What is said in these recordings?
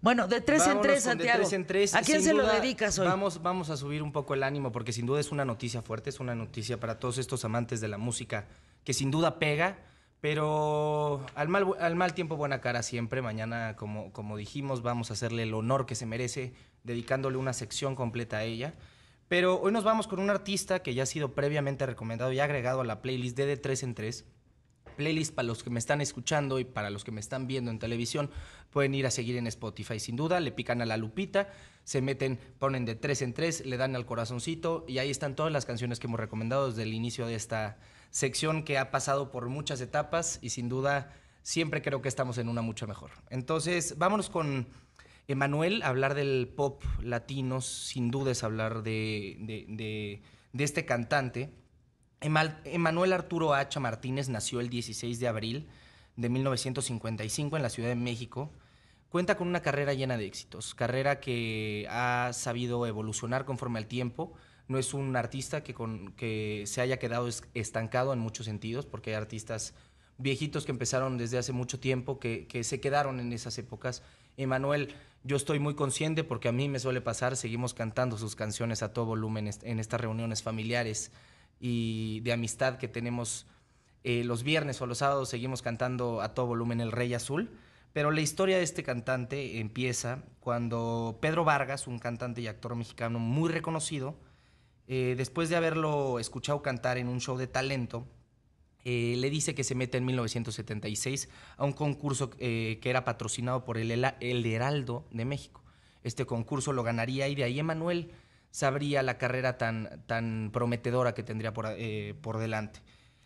Bueno, de tres en tres, Santiago. ¿A quién se lo dedicas hoy? Vamos, vamos a subir un poco el ánimo porque sin duda es una noticia fuerte, es una noticia para todos estos amantes de la música que sin duda pega, pero al mal, tiempo buena cara siempre. Mañana, como, dijimos, vamos a hacerle el honor que se merece dedicándole una sección completa a ella. Pero hoy nos vamos con un artista que ya ha sido previamente recomendado y agregado a la playlist de De 3 en 3 playlist para los que me están escuchando y para los que me están viendo en televisión, pueden ir a seguir en Spotify sin duda, le pican a la lupita, se meten, ponen de tres en tres, le dan al corazoncito y ahí están todas las canciones que hemos recomendado desde el inicio de esta sección que ha pasado por muchas etapas y sin duda siempre creo que estamos en una mucho mejor. Entonces, vámonos con Emanuel, hablar del pop latino, sin duda es hablar de, de, de este cantante Emanuel Arturo H. Martínez nació el 16 de abril de 1955 en la Ciudad de México. Cuenta con una carrera llena de éxitos, carrera que ha sabido evolucionar conforme al tiempo. No es un artista que, se haya quedado estancado en muchos sentidos, porque hay artistas viejitos que empezaron desde hace mucho tiempo, que, que se quedaron en esas épocas. Emanuel, yo estoy muy consciente porque a mí me suele pasar, seguimos cantando sus canciones a todo volumen en estas reuniones familiares y de amistad que tenemos eh, los viernes o los sábados seguimos cantando a todo volumen El Rey Azul. Pero la historia de este cantante empieza cuando Pedro Vargas, un cantante y actor mexicano muy reconocido, eh, después de haberlo escuchado cantar en un show de talento, eh, le dice que se mete en 1976 a un concurso que era patrocinado por el, el Heraldo de México. Este concurso lo ganaría y de ahí Emanuel sabría la carrera tan, prometedora que tendría eh, por, delante.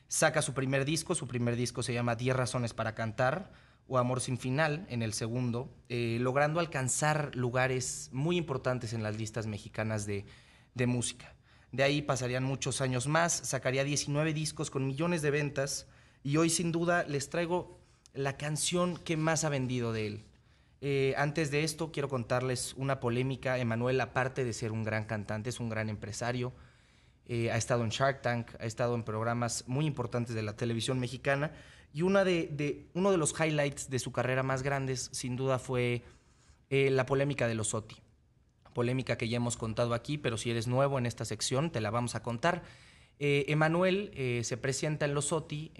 Saca su primer disco, su primer disco se llama Diez razones para cantar o Amor sin final en el segundo, eh, logrando alcanzar lugares muy importantes en las listas mexicanas de, de música. De ahí pasarían muchos años más, sacaría 19 discos con millones de ventas y hoy sin duda les traigo la canción que más ha vendido de él. Eh, antes de esto, quiero contarles una polémica. Emanuel, aparte de ser un gran cantante, es un gran empresario. Eh, ha estado en Shark Tank, ha estado en programas muy importantes de la televisión mexicana. Y una de, uno de los highlights de su carrera más grandes, sin duda, fue eh, la polémica de los Soti. Polémica que ya hemos contado aquí, pero si eres nuevo en esta sección, te la vamos a contar. Emanuel se presenta en los Soti,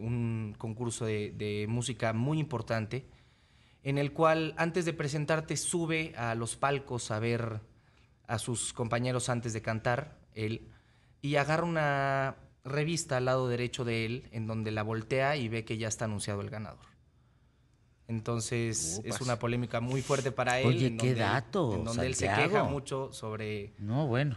un concurso de música muy importante en el cual antes de presentarte sube a los palcos a ver a sus compañeros antes de cantar, él, y agarra una revista al lado derecho de él, en donde la voltea y ve que ya está anunciado el ganador. Entonces es una polémica muy fuerte para él. Oye, en qué donde, dato. donde él se queja mucho sobre no, bueno.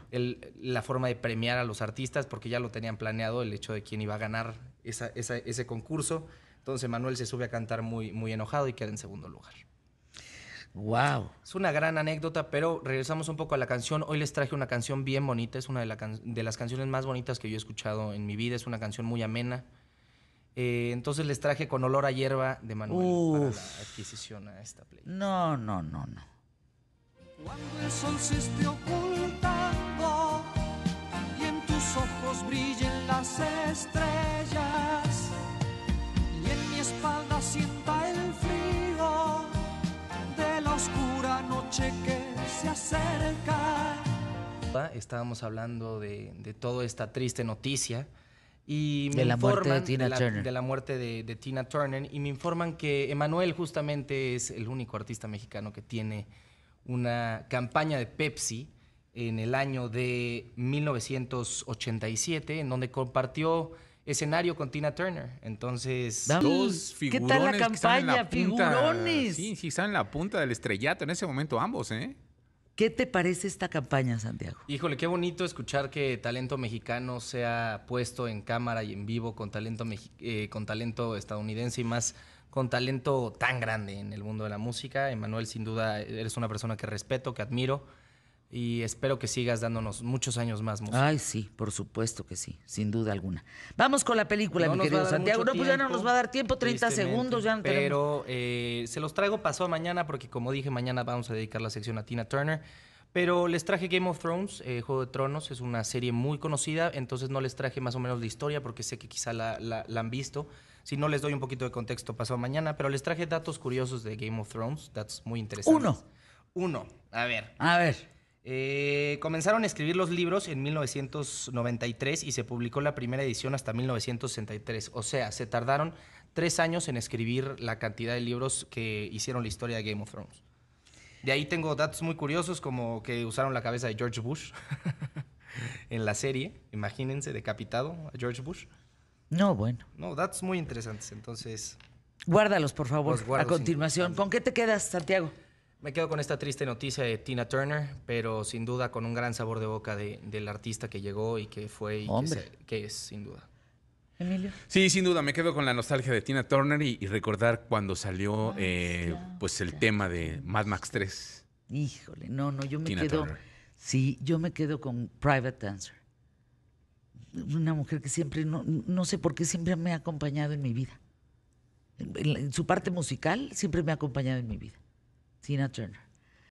la forma de premiar a los artistas, porque ya lo tenían planeado el hecho de quién iba a ganar ese concurso. Entonces Manuel se sube a cantar muy, muy enojado y queda en segundo lugar. Wow. Es una gran anécdota, pero regresamos un poco a la canción. Hoy les traje una canción bien bonita, es una de, las canciones más bonitas que yo he escuchado en mi vida, es una canción muy amena. Eh, entonces les traje con olor a hierba de Manuel para la adquisición a esta play. No, no, no, no. Cuando el sol se esté ocultando y en tus ojos brillen las estrellas estábamos hablando de, de toda esta triste noticia y me de la informan muerte de, Tina la, Turner. muerte de, Tina Turner y me informan que Emanuel justamente es el único artista mexicano que tiene una campaña de Pepsi en el año de 1987 en donde compartió escenario con Tina Turner. Entonces, dos figurones ¿Qué tal la campaña? figurones. Sí, sí, están en la punta del estrellato en ese momento ambos, ¿eh? ¿Qué te parece esta campaña, Santiago? Híjole, qué bonito escuchar que talento mexicano sea puesto en cámara y en vivo con talento, eh, con talento estadounidense y más con talento tan grande en el mundo de la música. Emanuel, sin duda, eres una persona que respeto, que admiro y espero que sigas dándonos muchos años más música. Ay, sí, por supuesto que sí, sin duda alguna. Vamos con la película, mi querido Santiago. No, pues ya no nos va a dar tiempo, 30 segundos, ya no Pero eh, se los traigo pasó mañana, porque como dije, mañana vamos a dedicar la sección a Tina Turner. Pero les traje Game of Thrones, eh, Juego de Tronos, es una serie muy conocida, entonces no les traje más o menos la historia porque sé que quizá la, han visto. Si no, les doy un poquito de contexto pasado mañana, pero les traje datos curiosos de Game of Thrones, datos muy interesante. Uno. Uno. A ver. A ver. Eh, comenzaron a escribir los libros en 1993 y se publicó la primera edición hasta 1963. O sea, se tardaron tres años en escribir la cantidad de libros que hicieron la historia de Game of Thrones. De ahí tengo datos muy curiosos como que usaron la cabeza de George Bush en la serie. Imagínense, decapitado a George Bush. No, bueno. No, datos muy interesantes. Entonces... Guárdalos, por favor, a continuación. ¿Con qué te quedas, Santiago? Me quedo con esta triste noticia de Tina Turner, pero sin duda con un gran sabor de boca del artista que llegó y que fue y que, es, sin duda. Emilio. Sí, sin duda, me quedo con la nostalgia de Tina Turner y, recordar cuando salió eh, pues el tema de Mad Max 3. Híjole, no, no, yo me quedo. Sí, yo me quedo con Private Dancer. Una mujer que siempre, no, sé por qué siempre me ha acompañado en mi vida. en su parte musical siempre me ha acompañado en mi vida. Tina Turner.